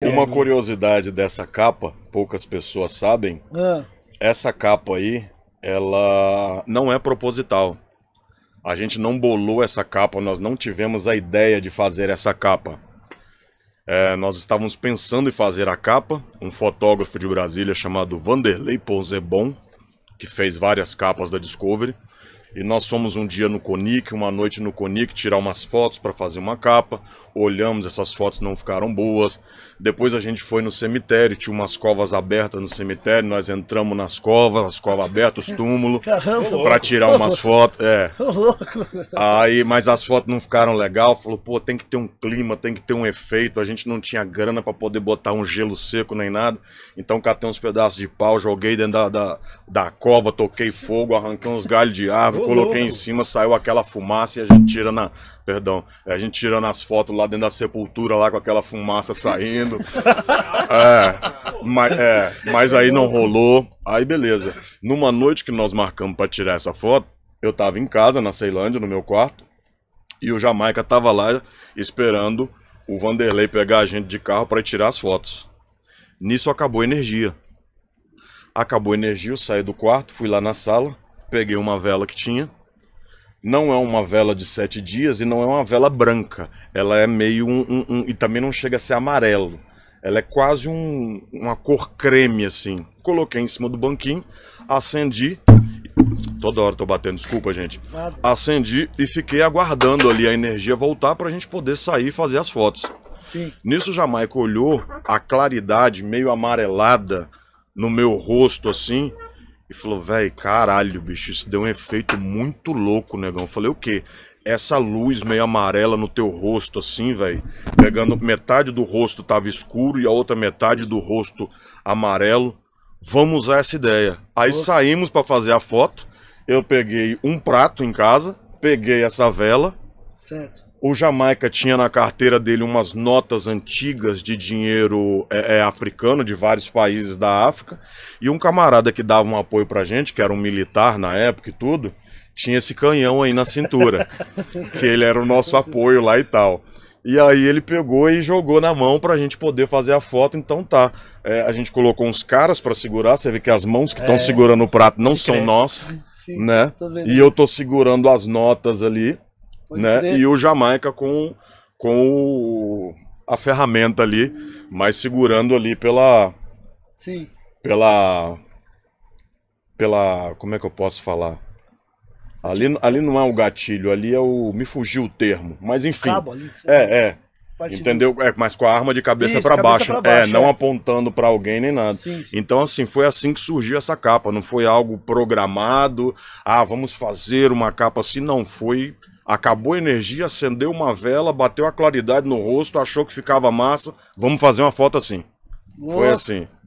Uma curiosidade dessa capa, poucas pessoas sabem. Ah. Essa capa aí, ela não é proposital. A gente não bolou essa capa, nós não tivemos a ideia de fazer essa capa. É, nós estávamos pensando em fazer a capa. Um fotógrafo de Brasília chamado Vanderlei Ponzebon, que fez várias capas da Discovery, e nós fomos um dia no Conic, uma noite no Conic, tirar umas fotos para fazer uma capa. Olhamos, essas fotos não ficaram boas. Depois a gente foi no cemitério, tinha umas covas abertas no cemitério, nós entramos nas covas, as covas abertas, os túmulos, para tirar umas fotos. É. Aí, mas as fotos não ficaram legal. Falou, pô, tem que ter um clima, tem que ter um efeito. A gente não tinha grana para poder botar um gelo seco nem nada. Então catei uns pedaços de pau, joguei dentro da, da, da cova, toquei fogo, arranquei uns galhos de árvore eu coloquei em cima, saiu aquela fumaça e a gente tira na. Perdão, a gente tirando as fotos lá dentro da sepultura, lá com aquela fumaça saindo. é, mas, é, mas aí não rolou. Aí beleza. Numa noite que nós marcamos para tirar essa foto, eu tava em casa, na Ceilândia, no meu quarto, e o Jamaica tava lá esperando o Vanderlei pegar a gente de carro para tirar as fotos. Nisso acabou a energia. Acabou a energia, eu saí do quarto, fui lá na sala, Peguei uma vela que tinha. Não é uma vela de sete dias e não é uma vela branca. Ela é meio um. um, um e também não chega a ser amarelo. Ela é quase um, uma cor creme, assim. Coloquei em cima do banquinho, acendi. Toda hora tô batendo, desculpa, gente. Acendi e fiquei aguardando ali a energia voltar pra gente poder sair e fazer as fotos. Sim. Nisso, Jamaica olhou a claridade meio amarelada no meu rosto, assim, e falou, velho, caralho, bicho, isso deu um efeito muito louco, negão. Eu falei, o quê? Essa luz meio amarela no teu rosto, assim, velho. Pegando metade do rosto tava escuro e a outra metade do rosto amarelo. Vamos usar essa ideia. Aí saímos para fazer a foto. Eu peguei um prato em casa, peguei essa vela. Certo. O Jamaica tinha na carteira dele umas notas antigas de dinheiro é, é, africano de vários países da África. E um camarada que dava um apoio pra gente, que era um militar na época e tudo, tinha esse canhão aí na cintura. que ele era o nosso apoio lá e tal. E aí ele pegou e jogou na mão pra gente poder fazer a foto. Então tá. É, a gente colocou uns caras para segurar. Você vê que as mãos que estão é. segurando o prato não são nossas. Sim, né? E eu tô segurando as notas ali né? E o Jamaica com, com a ferramenta ali, mas segurando ali pela. Sim. Pela. Pela. Como é que eu posso falar? Ali, ali não é o gatilho, ali é o. Me fugiu o termo, mas enfim. Cabo ali, é, é. Partido. Entendeu? É, mas com a arma de cabeça para baixo. baixo. É, é. não apontando para alguém nem nada. Sim, sim. Então, assim, foi assim que surgiu essa capa. Não foi algo programado. Ah, vamos fazer uma capa assim. Não, foi acabou a energia, acendeu uma vela, bateu a claridade no rosto, achou que ficava massa, vamos fazer uma foto assim. Nossa. Foi assim.